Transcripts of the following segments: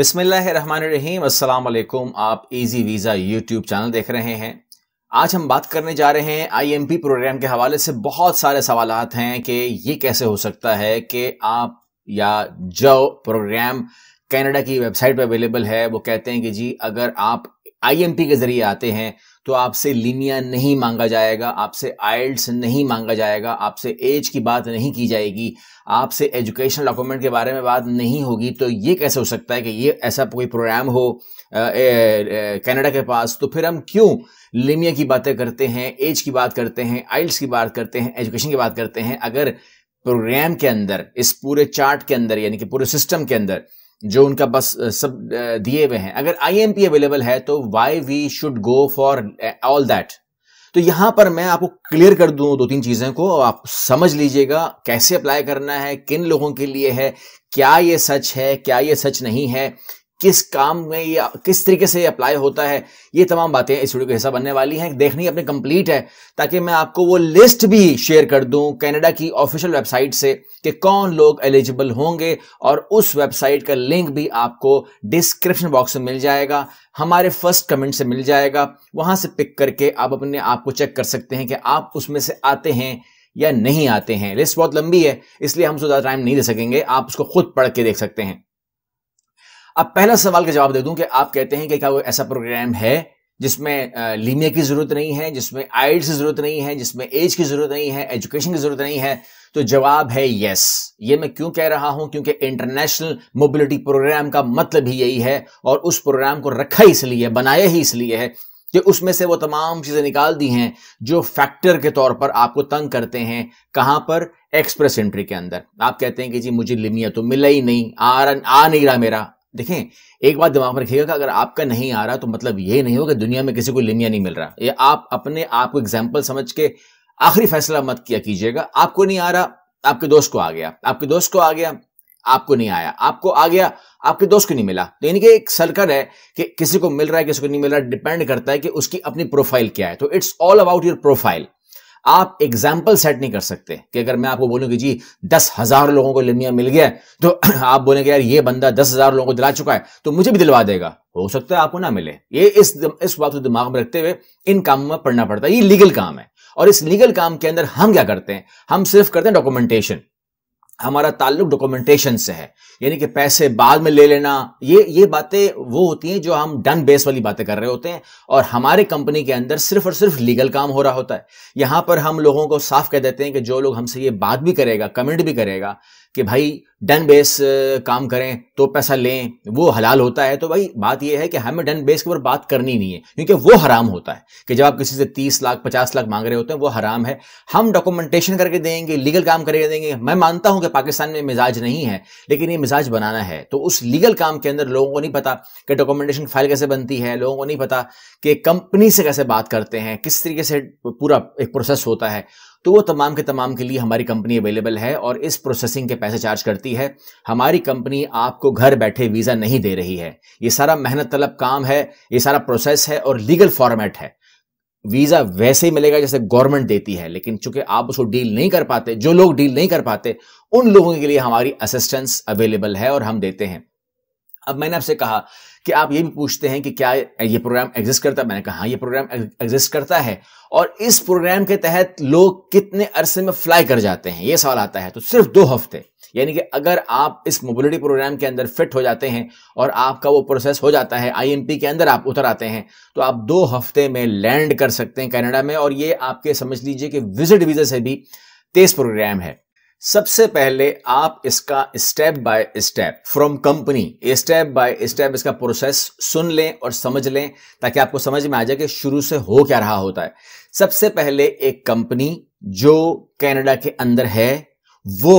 अस्सलाम अल्लाम आप इजी वीज़ा यूट्यूब चैनल देख रहे हैं आज हम बात करने जा रहे हैं आईएमपी प्रोग्राम के हवाले से बहुत सारे सवाल हैं कि ये कैसे हो सकता है कि आप या जो प्रोग्राम कनाडा की वेबसाइट पर अवेलेबल है वो कहते हैं कि जी अगर आप आईएमपी के जरिए आते हैं तो आपसे लीनिया नहीं मांगा जाएगा आपसे आइल्स नहीं मांगा जाएगा आपसे एज की बात नहीं की जाएगी आपसे एजुकेशनल डॉक्यूमेंट के बारे में बात नहीं होगी तो ये कैसे हो सकता है कि ये ऐसा कोई प्रोग्राम हो कनाडा के पास तो फिर हम क्यों लिमिया की बातें करते हैं एज की बात करते हैं आइल्स की बात करते हैं एजुकेशन की बात करते हैं अगर प्रोग्राम के अंदर इस पूरे चार्ट के अंदर यानी कि पूरे सिस्टम के अंदर जो उनका बस सब दिए हुए हैं अगर पी अवेलेबल है तो why we should go for all that तो यहां पर मैं आपको क्लियर कर दूं दो तीन चीजें को आप समझ लीजिएगा कैसे अप्लाई करना है किन लोगों के लिए है क्या ये सच है क्या ये सच नहीं है किस काम में या किस तरीके से अप्लाई होता है ये तमाम बातें इस वीडियो का हिस्सा बनने वाली हैं देखनी अपनी कंप्लीट है ताकि मैं आपको वो लिस्ट भी शेयर कर दूं कनाडा की ऑफिशियल वेबसाइट से कि कौन लोग एलिजिबल होंगे और उस वेबसाइट का लिंक भी आपको डिस्क्रिप्शन बॉक्स में मिल जाएगा हमारे फर्स्ट कमेंट से मिल जाएगा वहां से पिक करके आप अपने आप को चेक कर सकते हैं कि आप उसमें से आते हैं या नहीं आते हैं लिस्ट बहुत लंबी है इसलिए हम ज्यादा टाइम नहीं दे सकेंगे आप उसको खुद पढ़ के देख सकते हैं अब पहला सवाल का जवाब दे दूं कि आप कहते हैं कि क्या कोई ऐसा प्रोग्राम है जिसमें लीमिया की जरूरत नहीं है जिसमें आइड्स की जरूरत नहीं है जिसमें एज की जरूरत नहीं है एजुकेशन की जरूरत नहीं है तो जवाब है यस ये मैं क्यों कह रहा हूं क्योंकि इंटरनेशनल मोबिलिटी प्रोग्राम का मतलब ही यही है और उस प्रोग्राम को रखा ही इसलिए बनाया ही इसलिए है कि उसमें से वो तमाम चीजें निकाल दी हैं जो फैक्टर के तौर पर आपको तंग करते हैं कहां पर एक्सप्रेस एंट्री के अंदर आप कहते हैं कि जी मुझे लिमिया तो मिला ही नहीं आ, आ नहीं रहा मेरा देखें एक बात दिमाग में रखिएगा कि अगर आपका नहीं आ रहा तो मतलब ये नहीं होगा दुनिया में किसी को लिमिया नहीं मिल रहा ये आप अपने आप को एग्जाम्पल समझ के आखिरी फैसला मत किया कीजिएगा आपको नहीं आ रहा आपके दोस्त को आ गया आपके दोस्त को आ गया आपको नहीं आया आपको आ गया आपके दोस्त को नहीं मिला तो यानी कि एक सर्कल है कि किसी को मिल रहा है किसी को नहीं मिल रहा डिपेंड करता है कि उसकी अपनी प्रोफाइल क्या है तो it's all about your profile आप एग्जाम्पल सेट नहीं कर सकते कि अगर मैं आपको बोलूं कि जी दस हजार लोगों को लिमिया मिल गया तो आप बोलेंगे यार ये बंदा दस हजार लोगों को दिला चुका है तो मुझे भी दिलवा देगा हो सकता है आपको ना मिले ये इस इस बात को दिमाग में रखते हुए इन कामों में पढ़ना पड़ता है ये लीगल काम है और इस लीगल काम के अंदर हम क्या करते हैं हम सिर्फ करते हैं डॉक्यूमेंटेशन हमारा ताल्लुक डॉक्यूमेंटेशन से है यानी कि पैसे बाद में ले लेना ये ये बातें वो होती हैं जो हम डन बेस वाली बातें कर रहे होते हैं और हमारे कंपनी के अंदर सिर्फ और सिर्फ लीगल काम हो रहा होता है यहाँ पर हम लोगों को साफ कह देते हैं कि जो लोग हमसे ये बात भी करेगा कमेंट भी करेगा कि भाई डन बेस काम करें तो पैसा लें वो हलाल होता है तो भाई बात यह है कि हमें डन बेस के ऊपर बात करनी नहीं है क्योंकि वो हराम होता है कि जब आप किसी से तीस लाख पचास लाख मांग रहे होते हैं वो हराम है हम डॉक्यूमेंटेशन करके देंगे लीगल काम करके देंगे मैं मानता हूं कि पाकिस्तान में मिजाज नहीं है लेकिन ये मिजाज बनाना है तो उस लीगल काम के अंदर लोगों को नहीं पता कि डॉक्यूमेंटेशन फाइल कैसे बनती है लोगों को नहीं पता कि कंपनी से कैसे बात करते हैं किस तरीके से पूरा एक प्रोसेस होता है तो वो तमाम के तमाम के लिए हमारी कंपनी अवेलेबल है और इस प्रोसेसिंग के पैसे चार्ज करती है हमारी कंपनी आपको घर बैठे वीज़ा नहीं दे रही है ये सारा मेहनत तलब काम है ये सारा प्रोसेस है और लीगल फॉर्मेट है वीज़ा वैसे ही मिलेगा जैसे गवर्नमेंट देती है लेकिन चूंकि आप उसको डील नहीं कर पाते जो लोग डील नहीं कर पाते उन लोगों के लिए हमारी असिस्टेंस अवेलेबल है और हम देते हैं अब मैंने आपसे कहा कि आप ये भी पूछते हैं कि क्या ये प्रोग्राम एग्जिस्ट करता है मैंने कहा हाँ ये प्रोग्राम एग्जिस्ट करता है और इस प्रोग्राम के तहत लोग कितने अरसे में फ्लाई कर जाते हैं ये सवाल आता है तो सिर्फ दो हफ्ते यानी कि अगर आप इस मोबिलिटी प्रोग्राम के अंदर फिट हो जाते हैं और आपका वो प्रोसेस हो जाता है आईएमपी के अंदर आप उतर आते हैं तो आप दो हफ्ते में लैंड कर सकते हैं कनाडा में और ये आपके समझ लीजिए कि विजिट वीज़ा से भी तेज प्रोग्राम है सबसे पहले आप इसका step by step from company step by step इसका प्रोसेस सुन लें और समझ लें ताकि आपको समझ में आ जाए कि शुरू से हो क्या रहा होता है सबसे पहले एक कंपनी जो कनाडा के अंदर है वो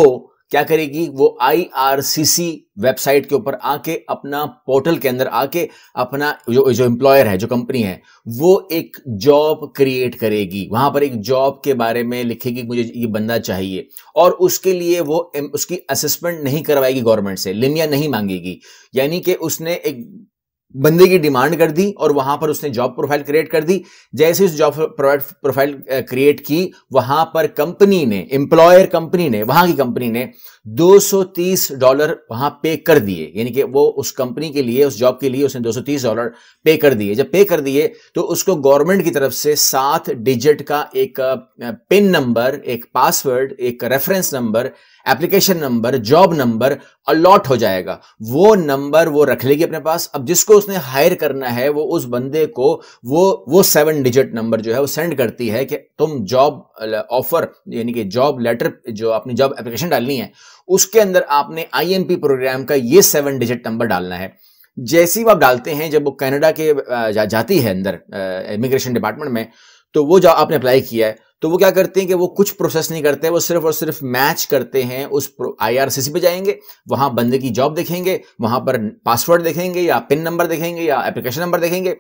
क्या करेगी वो आईआरसीसी वेबसाइट के ऊपर आके अपना पोर्टल के अंदर आके अपना जो जो एम्प्लॉयर है जो कंपनी है वो एक जॉब क्रिएट करेगी वहां पर एक जॉब के बारे में लिखेगी मुझे ये बंदा चाहिए और उसके लिए वो उसकी असेसमेंट नहीं करवाएगी गवर्नमेंट से लिमिया नहीं मांगेगी यानी कि उसने एक बंदे की डिमांड कर दी और वहां पर उसने जॉब प्रोफाइल क्रिएट कर दी जैसे उस जॉब प्रोफाइल क्रिएट की वहां पर कंपनी ने एम्प्लॉयर कंपनी ने वहां की कंपनी ने 230 डॉलर वहां पे कर दिए यानी कि वो उस कंपनी के लिए उस जॉब के लिए उसने 230 डॉलर पे कर दिए जब पे कर दिए तो उसको गवर्नमेंट की तरफ से सात डिजिट का एक पिन नंबर एक पासवर्ड एक reference number application number job number allot हो जाएगा वो नंबर वो रख लेगी अपने पास अब जिसको उसने हायर करना है वो उस बंदे को वो वो सेवन डिजिट नंबर जो है वो सेंड करती है कि तुम जॉब ऑफर यानी कि जॉब लेटर जो अपनी जॉब एप्लीकेशन डालनी है उसके अंदर आपने आईएमपी प्रोग्राम का ये सेवन डिजिट नंबर डालना है जैसे ही आप डालते हैं जब वो कनाडा के जा, जाती है अंदर इमिग्रेशन डिपार्टमेंट में तो वो जॉब आपने अप्लाई किया है तो वो क्या करते हैं कि वो कुछ प्रोसेस नहीं करते वो सिर्फ और सिर्फ मैच करते हैं उस सी पे जाएंगे वहां बंदे की जॉब देखेंगे वहां पर पासवर्ड देखेंगे या पिन नंबर देखेंगे या एप्लीकेशन नंबर देखेंगे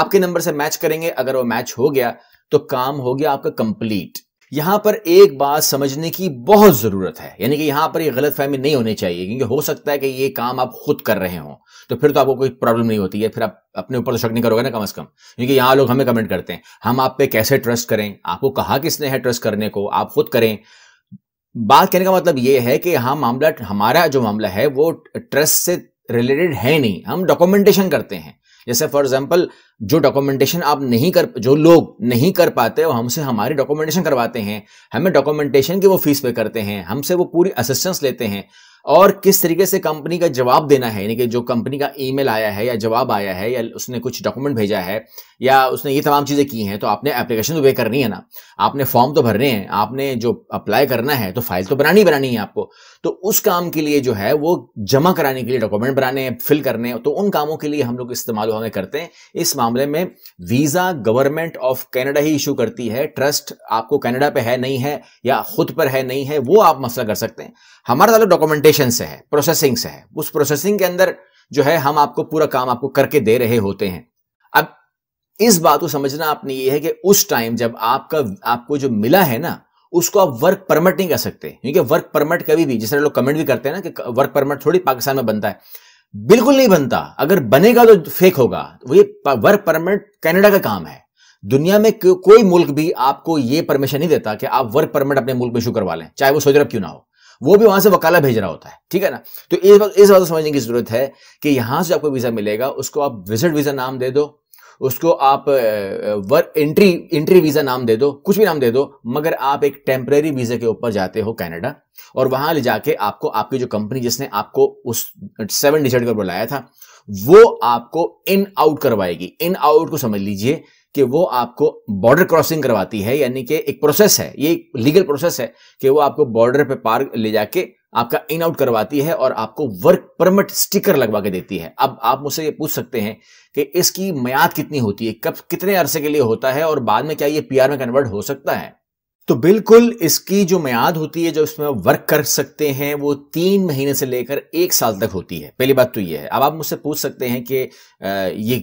आपके नंबर से मैच करेंगे अगर वो मैच हो गया तो काम हो गया आपका कंप्लीट यहां पर एक बात समझने की बहुत जरूरत है यानी कि यहां पर ये गलत फहमी नहीं होनी चाहिए क्योंकि हो सकता है कि ये काम आप खुद कर रहे हो तो फिर तो आपको कोई प्रॉब्लम नहीं होती है फिर आप अपने ऊपर तो शक नहीं करोगे ना कम से कम क्योंकि यहां लोग हमें कमेंट करते हैं हम आप पे कैसे ट्रस्ट करें आपको कहा किसने है ट्रस्ट करने को आप खुद करें बात कहने का मतलब ये है कि हम हाँ, मामला हमारा जो मामला है वो ट्रस्ट से रिलेटेड है नहीं हम डॉक्यूमेंटेशन करते हैं जैसे फॉर एग्जाम्पल जो डॉक्यूमेंटेशन आप नहीं कर जो लोग नहीं कर पाते वो हमसे हमारी डॉक्यूमेंटेशन करवाते हैं हमें डॉक्यूमेंटेशन की वो फीस पे करते हैं हमसे वो पूरी असिस्टेंस लेते हैं और किस तरीके से कंपनी का जवाब देना है यानी कि जो कंपनी का ईमेल आया है या जवाब आया है या उसने कुछ डॉक्यूमेंट भेजा है या उसने ये तमाम चीज़ें की हैं तो आपने एप्लीकेशन तो वे करनी है ना आपने फॉर्म तो भरने हैं आपने जो अप्लाई करना है तो फाइल तो बनानी बनानी है आपको तो उस काम के लिए जो है वो जमा कराने के लिए डॉक्यूमेंट बनाने हैं फिल करने हैं तो उन कामों के लिए हम लोग इस्तेमाल हमें करते हैं इस मामले में वीज़ा गवर्नमेंट ऑफ कैनेडा ही इशू करती है ट्रस्ट आपको कैनेडा पे है नहीं है या खुद पर है नहीं है वो आप मसला कर सकते हैं हमारा ताल्लुक डॉक्यूमेंट कंसल्टेशन से है प्रोसेसिंग से है उस प्रोसेसिंग के अंदर जो है हम आपको पूरा काम आपको करके दे रहे होते हैं अब इस बात को समझना आपने ये है कि उस टाइम जब आपका आपको जो मिला है ना उसको आप वर्क परमिट नहीं कर सकते क्योंकि वर्क परमिट कभी भी जिस तरह लोग कमेंट भी करते हैं ना कि वर्क परमिट थोड़ी पाकिस्तान में बनता है बिल्कुल नहीं बनता अगर बनेगा तो फेक होगा तो ये वर्क परमिट कनाडा का काम है दुनिया में को, कोई मुल्क भी आपको ये परमिशन नहीं देता कि आप वर्क परमिट अपने मुल्क में इशू करवा लें चाहे वो सऊदी अरब क्यों ना हो वो भी वहां से वकाला भेज रहा होता है ठीक है ना तो इस बात इस बात को समझने की जरूरत है कि यहां से आपको वीजा मिलेगा उसको आप विजिट वीजा नाम दे दो उसको आप वर्क एंट्री एंट्री वीजा नाम दे दो कुछ भी नाम दे दो मगर आप एक टेम्प्रेरी वीजा के ऊपर जाते हो कनाडा और वहां ले जाके आपको आपकी जो कंपनी जिसने आपको उस सेवन डिजिट का बुलाया था वो आपको इन आउट करवाएगी इन आउट को समझ लीजिए कि वो आपको बॉर्डर क्रॉसिंग करवाती है यानी कि एक प्रोसेस है ये एक लीगल प्रोसेस है कि वो आपको बॉर्डर पे पार ले जाके आपका इन आउट करवाती है और आपको वर्क परमिट स्टिकर लगवा के देती है अब आप मुझसे ये पूछ सकते हैं कि इसकी मैयाद कितनी होती है कब कितने अरसे के लिए होता है और बाद में क्या ये पीआर में कन्वर्ट हो सकता है तो बिल्कुल इसकी जो मैयाद होती है जो इसमें वर्क कर सकते हैं वो तीन महीने से लेकर एक साल तक होती है पहली बात तो ये है अब आप मुझसे पूछ सकते हैं कि ये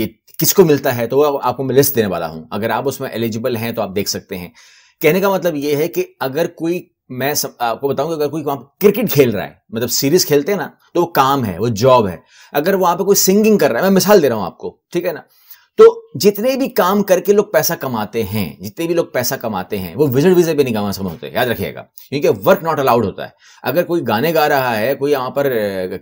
ये किसको मिलता है तो वो आपको मैं लिस्ट देने वाला हूं अगर आप उसमें एलिजिबल हैं तो आप देख सकते हैं कहने का मतलब यह है कि अगर कोई मैं सब, आपको बताऊंगा अगर कोई वहां क्रिकेट खेल रहा है मतलब सीरीज खेलते हैं ना तो वो काम है वो जॉब है अगर वहां पे कोई सिंगिंग कर रहा है मैं मिसाल दे रहा हूं आपको ठीक है ना तो जितने भी काम करके लोग पैसा कमाते हैं जितने भी लोग पैसा कमाते हैं वो विजिट विजिट पे नहीं कमा होते याद रखिएगा क्योंकि वर्क नॉट अलाउड होता है अगर कोई गाने गा रहा है कोई यहाँ पर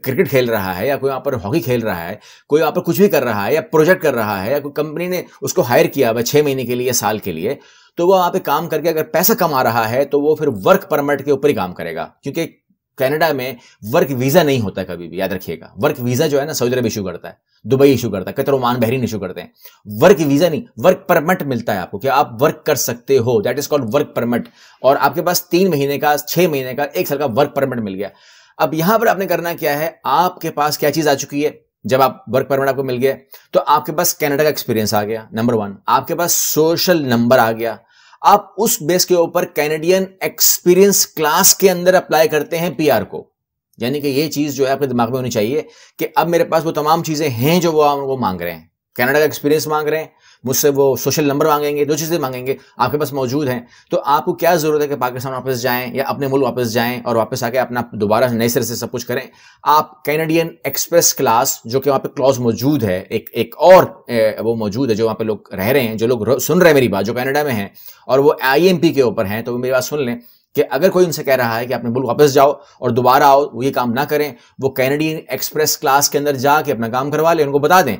क्रिकेट खेल रहा है या कोई यहाँ पर हॉकी खेल रहा है कोई यहाँ पर कुछ भी कर रहा है या प्रोजेक्ट कर रहा है या कोई कंपनी ने उसको हायर किया हुआ छः महीने के लिए साल के लिए तो वो वहाँ पे काम करके अगर पैसा कमा रहा है तो वो फिर वर्क परमिट के ऊपर ही काम करेगा क्योंकि कनाडा में वर्क वीजा नहीं होता कभी भी याद रखिएगा वर्क वीजा जो है ना सऊदी अरब इशू करता है दुबई इशू करता है कतर ओमान बहरीन इशू करते हैं वर्क वीजा नहीं वर्क परमिट मिलता है आपको कि आप वर्क कर सकते हो that is called work permit और आपके पास तीन महीने का छह महीने का एक साल का वर्क परमिट मिल गया अब यहां पर आपने करना क्या है आपके पास क्या चीज आ चुकी है जब आप वर्क परमिट आपको मिल गया तो आपके पास कनाडा का एक्सपीरियंस आ गया नंबर वन आपके पास सोशल नंबर आ गया आप उस बेस के ऊपर कैनेडियन एक्सपीरियंस क्लास के अंदर अप्लाई करते हैं पीआर को यानी कि ये चीज जो है आपके दिमाग में होनी चाहिए कि अब मेरे पास वो तमाम चीजें हैं जो वो वो मांग रहे हैं कनाडा का एक्सपीरियंस मांग रहे हैं मुझसे वो सोशल नंबर मांगेंगे जो चीज़ें मांगेंगे आपके पास मौजूद हैं तो आपको क्या ज़रूरत है कि पाकिस्तान वापस जाएँ या अपने मुल्क वापस जाएँ और वापस आके अपना दोबारा नए सिरे से सब कुछ करें आप कैनेडियन एक्सप्रेस क्लास जो कि वहाँ पर क्लॉज मौजूद है एक एक और वो मौजूद है जो वहाँ पर लोग रह रहे हैं जो लोग सुन रहे हैं मेरी बात जो कैनेडा में हैं और वो आई के ऊपर हैं तो वो मेरी बात सुन लें कि अगर कोई उनसे कह रहा है कि अपने मुल्क वापस जाओ और दोबारा आओ वो ये काम ना करें वो कैनेडियन एक्सप्रेस क्लास के अंदर जाके अपना काम करवा लें उनको बता दें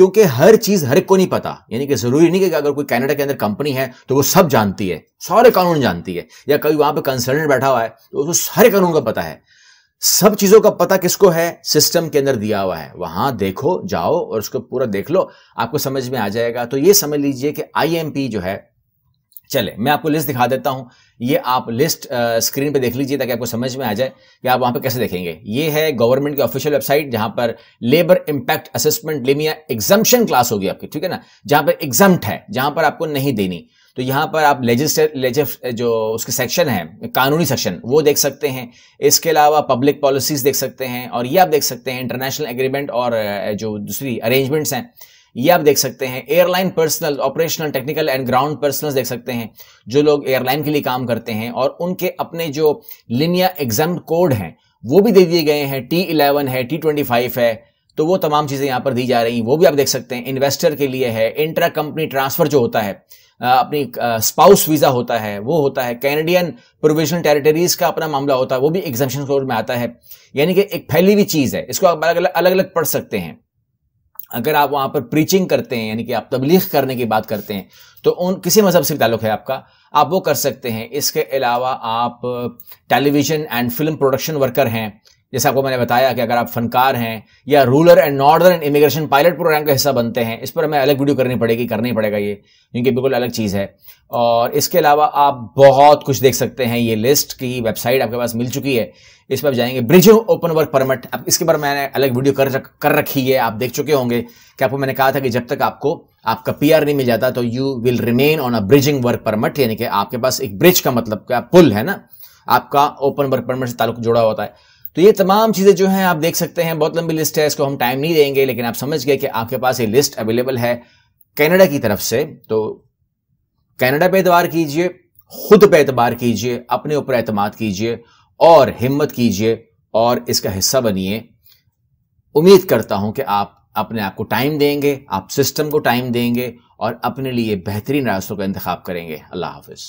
क्योंकि हर चीज हर एक को नहीं पता यानी कि जरूरी नहीं कि अगर कोई कनाडा के अंदर कंपनी है तो वो सब जानती है सारे कानून जानती है या कोई वहां पर कंसल्टेंट बैठा हुआ है तो उसको सारे कानून का पता है सब चीजों का पता किसको है सिस्टम के अंदर दिया हुआ है वहां देखो जाओ और उसको पूरा देख लो आपको समझ में आ जाएगा तो ये समझ लीजिए कि आईएमपी जो है चले मैं आपको लिस्ट दिखा देता हूं ये आप लिस्ट स्क्रीन पे देख लीजिए ताकि आपको समझ में आ जाए कि आप वहां पे कैसे देखेंगे ये है गवर्नमेंट की ऑफिशियल वेबसाइट जहां पर labour impact assessment LMIA examination class होगी आपकी ठीक है ना जहां पर एग्जाम है जहां पर आपको नहीं देनी तो यहां पर आप लेजिस्ट जो उसके सेक्शन है कानूनी सेक्शन वो देख सकते हैं इसके अलावा पब्लिक पॉलिसीज देख सकते हैं और ये आप देख सकते हैं इंटरनेशनल एग्रीमेंट और जो दूसरी अरेंजमेंट्स हैं ये आप देख सकते हैं airline personnel operational technical and ground personnel देख सकते हैं जो लोग एयरलाइन के लिए काम करते हैं और उनके अपने जो लिनिया एग्जाम कोड हैं वो भी दे दिए गए हैं टी इलेवन है टी ट्वेंटी फाइव है तो वो तमाम चीज़ें यहाँ पर दी जा रही हैं वो भी आप देख सकते हैं इन्वेस्टर के लिए है इंट्रा कंपनी ट्रांसफर जो होता है अपनी स्पाउस वीज़ा होता है वो होता है कैनेडियन प्रोविजनल टेरिटरीज का अपना मामला होता है वो भी एग्जामेशन कोड में आता है यानी कि एक फैली हुई चीज़ है इसको आप अलग अलग अलग पढ़ सकते हैं अगर आप वहाँ पर प्रीचिंग करते हैं यानी कि आप तबलीग करने की बात करते हैं तो उन किसी मज़हब से ताल्लुक़ है आपका आप वो कर सकते हैं इसके अलावा आप television and film production worker हैं जैसे आपको मैंने बताया कि अगर आप फनकार हैं या rural and northern immigration pilot program का हिस्सा बनते हैं इस पर हमें अलग वीडियो करनी पड़ेगी करनी पड़ेगा ये क्योंकि बिल्कुल अलग चीज़ है और इसके अलावा आप बहुत कुछ देख सकते हैं ये लिस्ट की वेबसाइट आपके पास मिल चुकी है इस पर आप जाएंगे ब्रिज ओपन वर्क परमिट अब इसके बारे मैंने अलग वीडियो कर रख, कर रखी है आप देख चुके होंगे कि आपको मैंने कहा था कि जब तक आपको आपका पीआर नहीं मिल जाता तो you will remain on a bridging work permit यानी कि आपके पास एक ब्रिज का मतलब क्या पुल है ना आपका ओपन वर्क परमिट से ताल्लुक जुड़ा होता है तो ये तमाम चीज़ें जो हैं आप देख सकते हैं बहुत लंबी लिस्ट है इसको हम टाइम नहीं देंगे लेकिन आप समझ गए कि आपके पास ये लिस्ट अवेलेबल है कनाडा की तरफ से तो कैनेडा पे एतबार कीजिए खुद पे एतबार कीजिए अपने ऊपर एतमाद कीजिए और हिम्मत कीजिए और इसका हिस्सा बनिए उम्मीद करता हूं कि आप अपने आप को टाइम देंगे आप सिस्टम को टाइम देंगे और अपने लिए बेहतरीन रास्तों का इंतखा करेंगे अल्लाह हाफिज़